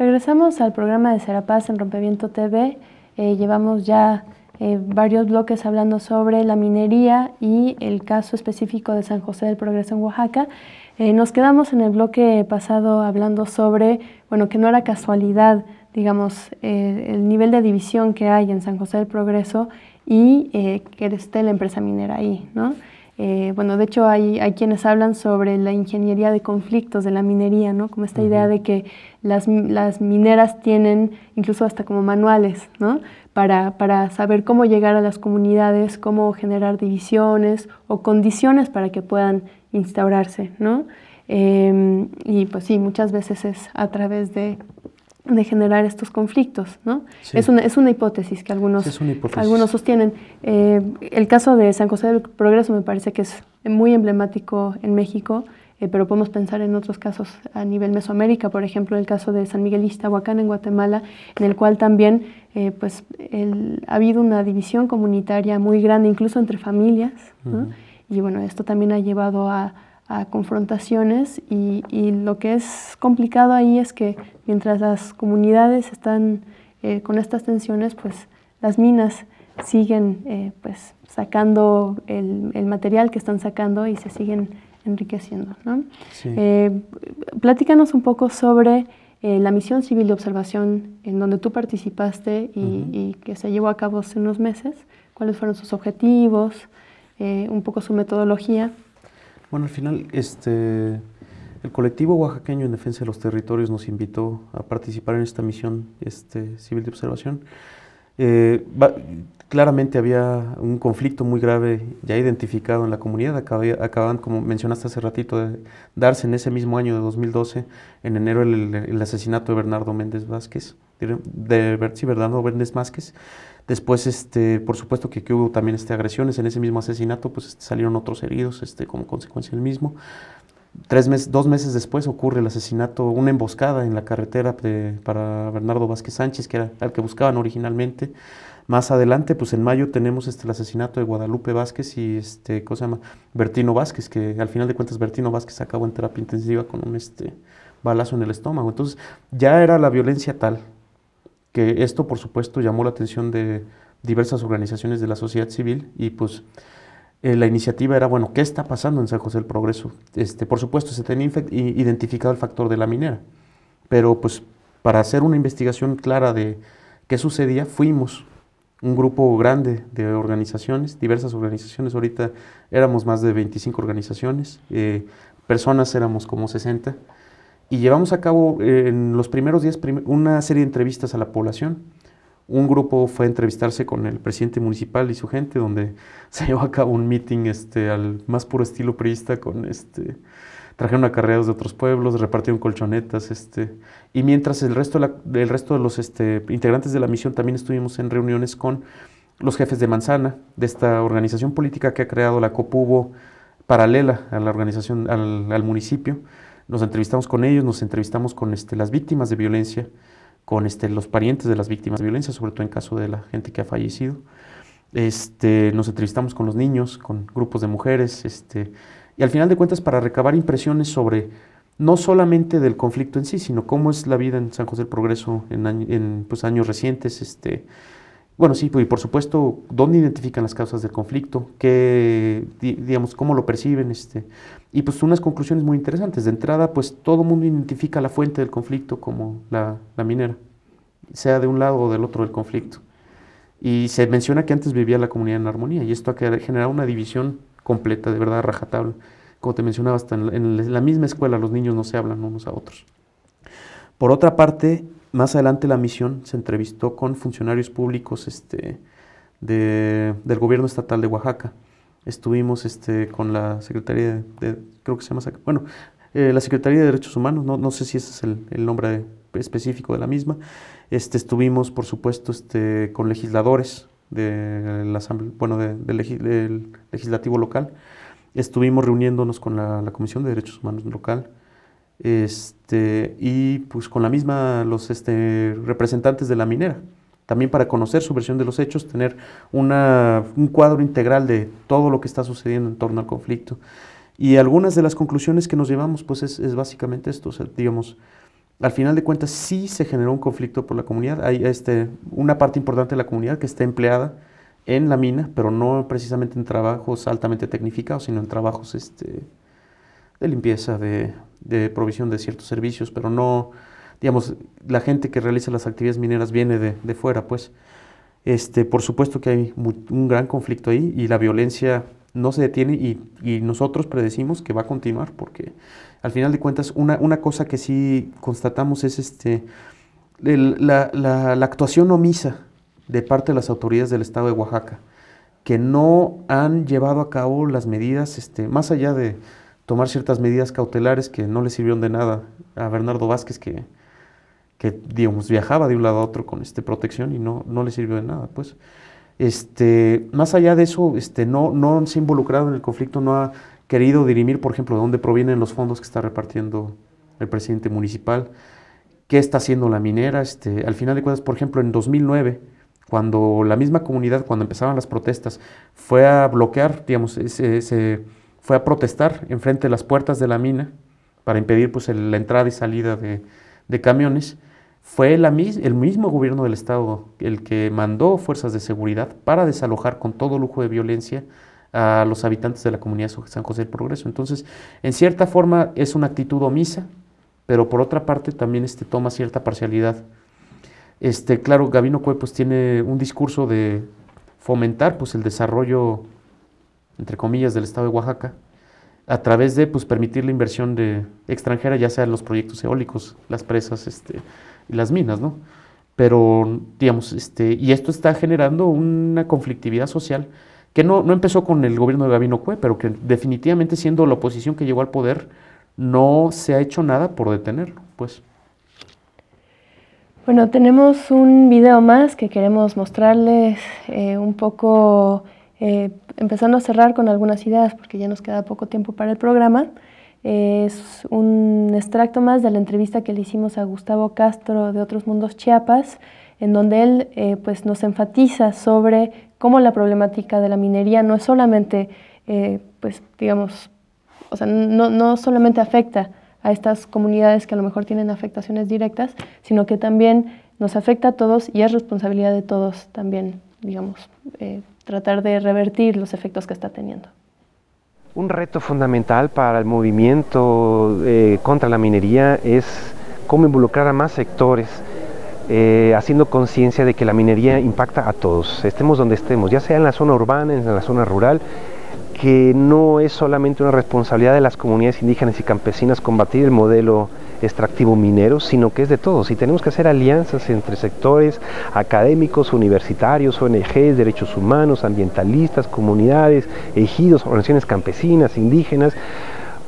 Regresamos al programa de Serapaz en Rompeviento TV. Eh, llevamos ya eh, varios bloques hablando sobre la minería y el caso específico de San José del Progreso en Oaxaca. Eh, nos quedamos en el bloque pasado hablando sobre, bueno, que no era casualidad, digamos, el nivel de división que hay en San José del Progreso y que esté la empresa minera ahí, ¿no? Eh, bueno, de hecho hay, quienes hablan sobre la ingeniería de conflictos de la minería, ¿no? Como esta idea de que las, mineras tienen incluso hasta como manuales, ¿no? Para, saber cómo llegar a las comunidades, cómo generar divisiones o condiciones para que puedan instaurarse, ¿no? Em, y pues sí, muchas veces es a través de de generar estos conflictos, ¿no? Es, una, es una hipótesis que algunos, algunos sostienen. Eh, el caso de San José del Progreso me parece que es muy emblemático en México, eh, pero podemos pensar en otros casos a nivel Mesoamérica, por ejemplo, el caso de San Miguel Iztahuacán en Guatemala, en el cual también eh, pues, ha habido una división comunitaria muy grande, incluso entre familias, Y bueno, esto también ha llevado a a confrontaciones y, lo que es complicado ahí es que mientras las comunidades están eh, con estas tensiones, pues las minas siguen eh, pues sacando el, material que están sacando y se siguen enriqueciendo. Eh, platícanos un poco sobre la misión civil de observación en donde tú participaste y, y, que se llevó a cabo hace unos meses, cuáles fueron sus objetivos, un poco su metodología.
Bueno, al final, este, el colectivo oaxaqueño en defensa de los territorios nos invitó a participar en esta misión este, civil de observación. Eh, claramente había un conflicto muy grave ya identificado en la comunidad. acababan, como mencionaste hace ratito, de darse en ese mismo año de 2012, en enero, el, asesinato de Bernardo Méndez Vázquez, de, de sí, Bernardo Méndez Vázquez, Después, este, por supuesto que, hubo también este, agresiones en ese mismo asesinato, pues este, salieron otros heridos este, como consecuencia del mismo. Tres meses, dos meses después ocurre el asesinato, una emboscada en la carretera para Bernardo Vázquez Sánchez, que era el que buscaban originalmente. Más adelante, pues en mayo tenemos este, el asesinato de Guadalupe Vázquez y este, ¿cómo se llama? Bertino Vázquez, que al final de cuentas Bertino Vázquez acabó en terapia intensiva con un este, balazo en el estómago. Entonces ya era la violencia tal, que esto por supuesto llamó la atención de diversas organizaciones de la sociedad civil y pues eh, la iniciativa era, bueno, ¿qué está pasando en San José del Progreso? Este, por supuesto, se tenía identificado el factor de la minera, pero pues para hacer una investigación clara de qué sucedía, fuimos un grupo grande de organizaciones, diversas organizaciones, ahorita éramos más de 25 organizaciones, eh, personas éramos como 60 y llevamos a cabo eh, en los primeros días una serie de entrevistas a la población. Un grupo fue a entrevistarse con el presidente municipal y su gente, donde se llevó a cabo un meeting este, al más puro estilo priista con este, trajeron acarreados de otros pueblos, repartieron colchonetas, este, y mientras el resto de, el resto de los este, integrantes de la misión también estuvimos en reuniones con los jefes de manzana de esta organización política que ha creado la COPUBO paralela a la organización, al, al municipio nos entrevistamos con ellos, nos entrevistamos con este, las víctimas de violencia, con este, los parientes de las víctimas de violencia, sobre todo en caso de la gente que ha fallecido. Este, nos entrevistamos con los niños, con grupos de mujeres, y al final de cuentas para recabar impresiones sobre no solamente del conflicto en sí, sino cómo es la vida en San José del Progreso en, pues, años recientes, bueno, sí, y por supuesto, ¿dónde identifican las causas del conflicto? ¿Qué, digamos, cómo lo perciben? Este? Y pues unas conclusiones muy interesantes. De entrada, pues todo mundo identifica la fuente del conflicto como la, minera, sea de un lado o del otro del conflicto. Y se menciona que antes vivía la comunidad en armonía, y esto ha generado una división completa, de verdad, rajatable. Como te mencionaba, en la misma escuela los niños no se hablan unos a otros. Por otra parte, más adelante la misión se entrevistó con funcionarios públicos este, del gobierno estatal de Oaxaca. Estuvimos este, con la Secretaría de, creo que se llama, bueno, eh, la Secretaría de Derechos Humanos, no, sé si ese es el, nombre específico de la misma. Este, estuvimos, por supuesto, este, con legisladores de bueno, del legislativo local. Estuvimos reuniéndonos con la Comisión de Derechos Humanos local este, y pues con la misma los este, representantes de la minera. También para conocer su versión de los hechos, tener una, un cuadro integral de todo lo que está sucediendo en torno al conflicto. Y algunas de las conclusiones que nos llevamos, pues es, básicamente esto, digamos, al final de cuentas sí se generó un conflicto por la comunidad, hay este, una parte importante de la comunidad que está empleada en la mina, pero no precisamente en trabajos altamente tecnificados, sino en trabajos este, de limpieza, de, provisión de ciertos servicios, pero no, digamos, la gente que realiza las actividades mineras viene de, fuera, pues. Este, por supuesto que hay un gran conflicto ahí y la violencia no se detiene y, nosotros predecimos que va a continuar porque al final de cuentas una, cosa que sí constatamos es este, la, la, actuación omisa de parte de las autoridades del estado de Oaxaca que no han llevado a cabo las medidas este, más allá de, tomar ciertas medidas cautelares que no le sirvieron de nada a Bernardo Vázquez, que, que digamos, viajaba de un lado a otro con este, protección y no, no le sirvió de nada. Pues. Este, más allá de eso, este, no, no se ha involucrado en el conflicto, no ha querido dirimir, por ejemplo, de dónde provienen los fondos que está repartiendo el presidente municipal, qué está haciendo la minera. Este, al final de cuentas, por ejemplo, en 2009, cuando la misma comunidad, cuando empezaban las protestas, fue a bloquear, digamos, ese fue a protestar enfrente de las puertas de la mina para impedir pues, la entrada y salida de, camiones. Fue el mismo gobierno del Estado el que mandó fuerzas de seguridad para desalojar con todo lujo de violencia a los habitantes de la comunidad San José del Progreso. Entonces, en cierta forma es una actitud omisa, pero por otra parte también este, toma cierta parcialidad. Este, claro, Gabino Cue pues, tiene un discurso de fomentar pues, el desarrollo entre comillas, del estado de Oaxaca, a través de pues, permitir la inversión de extranjera, ya sea los proyectos eólicos, las presas este, y las minas, ¿no? Pero, digamos, este, y esto está generando una conflictividad social que no, no empezó con el gobierno de Gabino Cue, pero que definitivamente siendo la oposición que llegó al poder, no se ha hecho nada por detenerlo, pues.
Bueno, tenemos un video más que queremos mostrarles eh, un poco eh, empezando a cerrar con algunas ideas, porque ya nos queda poco tiempo para el programa, es un extracto más de la entrevista que le hicimos a Gustavo Castro de Otros Mundos Chiapas, en donde él eh, pues nos enfatiza sobre cómo la problemática de la minería no es solamente, eh, pues digamos, o sea, no, solamente afecta a estas comunidades que a lo mejor tienen afectaciones directas, sino que también nos afecta a todos y es responsabilidad de todos también, digamos, tratar de revertir los efectos que está teniendo.
Un reto fundamental para el movimiento eh, contra la minería es cómo involucrar a más sectores, eh, haciendo conciencia de que la minería impacta a todos, estemos donde estemos, ya sea en la zona urbana, en la zona rural, que no es solamente una responsabilidad de las comunidades indígenas y campesinas combatir el modelo extractivo minero, sino que es de todos y tenemos que hacer alianzas entre sectores académicos, universitarios, ONGs, derechos humanos, ambientalistas, comunidades, ejidos, organizaciones campesinas, indígenas.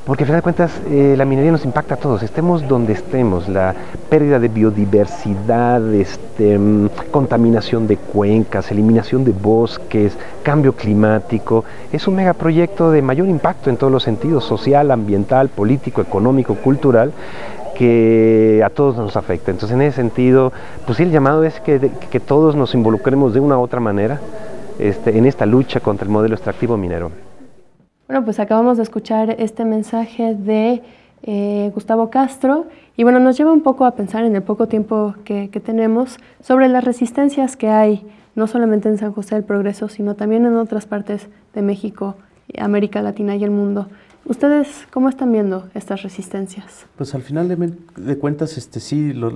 Porque al final de cuentas eh, la minería nos impacta a todos, estemos donde estemos, la pérdida de biodiversidad, este, mm, contaminación de cuencas, eliminación de bosques, cambio climático, es un megaproyecto de mayor impacto en todos los sentidos, social, ambiental, político, económico, cultural, que a todos nos afecta. Entonces, en ese sentido, pues sí, el llamado es que, todos nos involucremos de una u otra manera este, en esta lucha contra el modelo extractivo minero.
Bueno, pues acabamos de escuchar este mensaje de eh, Gustavo Castro y bueno, nos lleva un poco a pensar en el poco tiempo que, que tenemos sobre las resistencias que hay, no solamente en San José del Progreso, sino también en otras partes de México América Latina y el mundo. ¿Ustedes cómo están viendo estas resistencias?
Pues al final de, cuentas, este, sí, lo,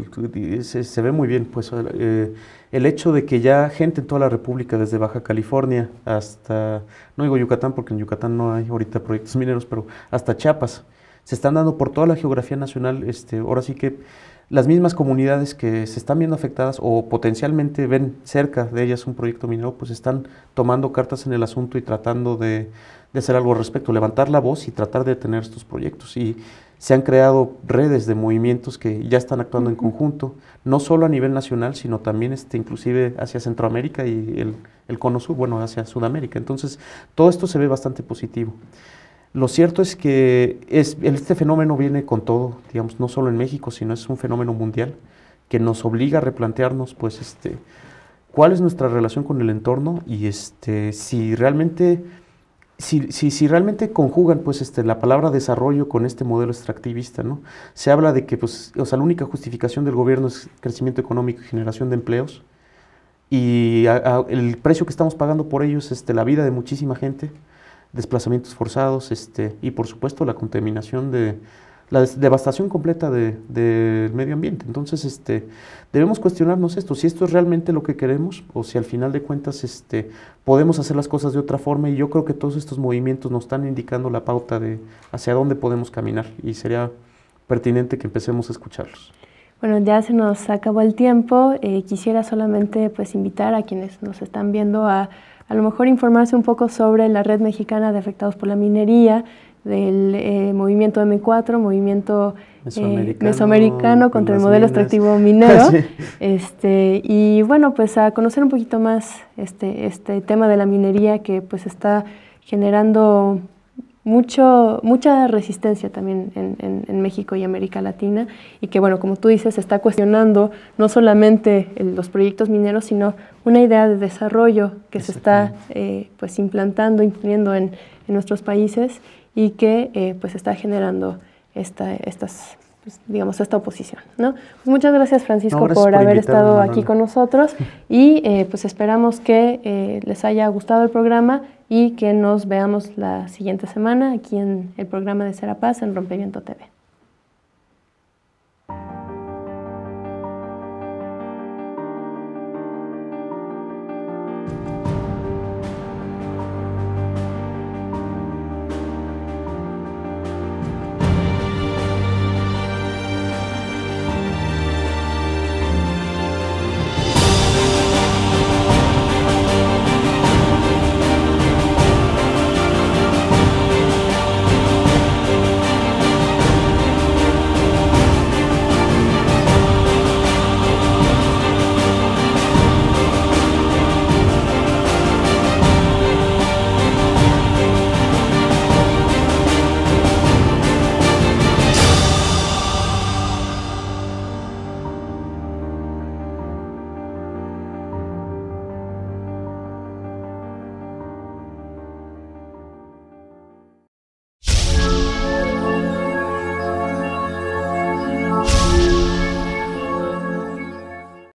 se, ve muy bien. Pues, eh, el hecho de que ya gente en toda la República, desde Baja California hasta, no digo Yucatán, porque en Yucatán no hay ahorita proyectos mineros, pero hasta Chiapas, se están dando por toda la geografía nacional, este, ahora sí que las mismas comunidades que se están viendo afectadas o potencialmente ven cerca de ellas un proyecto minero, pues están tomando cartas en el asunto y tratando de, hacer algo al respecto, levantar la voz y tratar de detener estos proyectos. Y se han creado redes de movimientos que ya están actuando en conjunto, no solo a nivel nacional, sino también este, inclusive hacia Centroamérica y el, el Cono Sur, bueno, hacia Sudamérica. Entonces, todo esto se ve bastante positivo. Lo cierto es que es, este fenómeno viene con todo, digamos, no solo en México, sino es un fenómeno mundial que nos obliga a replantearnos, pues, este, cuál es nuestra relación con el entorno y este, si realmente, si, realmente conjugan, pues, este, la palabra desarrollo con este modelo extractivista, ¿no? Se habla de que, pues, sea, la única justificación del gobierno es crecimiento económico y generación de empleos y el precio que estamos pagando por ellos es este, la vida de muchísima gente desplazamientos forzados este, y por supuesto la contaminación de la devastación completa del medio ambiente. Entonces, este, debemos cuestionarnos esto, si esto es realmente lo que queremos o si al final de cuentas este, podemos hacer las cosas de otra forma y yo creo que todos estos movimientos nos están indicando la pauta de hacia dónde podemos caminar y sería pertinente que empecemos a escucharlos.
Bueno, ya se nos acabó el tiempo. Eh, quisiera solamente pues, invitar a quienes nos están viendo a a lo mejor informarse un poco sobre la red mexicana de afectados por la minería, del eh, movimiento M4, movimiento eh, mesoamericano, contra el modelo extractivo minero. este, y bueno, pues a conocer un poquito más este, este tema de la minería que pues está generando mucho, mucha resistencia también en, México y América Latina y que, bueno, como tú dices, se está cuestionando no solamente los proyectos mineros, sino una idea de desarrollo que se está eh, pues implantando, imponiendo en, nuestros países y que eh, pues está generando esta, estas pues, digamos, esta oposición. ¿no? Pues, muchas gracias, Francisco, por, haber estado aquí con nosotros y eh, pues esperamos que les haya gustado el programa y que nos veamos la siguiente semana aquí en el programa de Serapaz en Rompimiento TV.